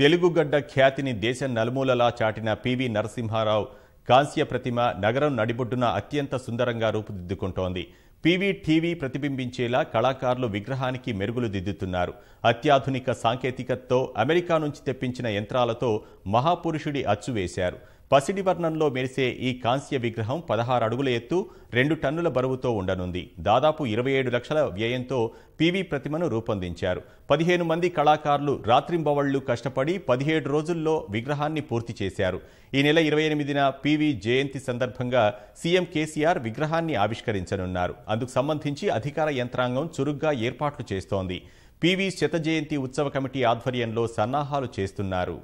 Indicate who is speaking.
Speaker 1: తెలుగుగడ్డ ఖ్యాతిని దేశం నలుమూలలా చాటిన పివి నరసింహారావు కాంస్య ప్రతిమ నగరం నడిబొడ్డున అత్యంత సుందరంగా రూపుదిద్దుకుంటోంది పీవీ టీవీ ప్రతిబింబించేలా కళాకారులు విగ్రహానికి మెరుగులు దిద్దుతున్నారు అత్యాధునిక సాంకేతికతతో అమెరికా నుంచి తెప్పించిన యంత్రాలతో మహాపురుషుడి అచ్చు వేశారు పసిడి వర్ణంలో మెరిసే ఈ కాంస్య విగ్రహం పదహారు అడుగుల ఎత్తు రెండు టన్నుల బరువుతో ఉండనుంది దాదాపు ఇరవై ఏడు లక్షల వ్యయంతో పివి ప్రతిమను రూపొందించారు పదిహేను మంది కళాకారులు రాత్రింబవళ్లు కష్టపడి పదిహేడు రోజుల్లో విగ్రహాన్ని పూర్తి చేశారు ఈ నెల ఇరవై ఎనిమిదిన పివి జయంతి సందర్భంగా సీఎం కేసీఆర్ విగ్రహాన్ని ఆవిష్కరించనున్నారు అందుకు సంబంధించి అధికార యంత్రాంగం చురుగ్గా ఏర్పాట్లు చేస్తోంది పీవీ శత జయంతి ఉత్సవ కమిటీ ఆధ్వర్యంలో సన్నాహాలు చేస్తున్నారు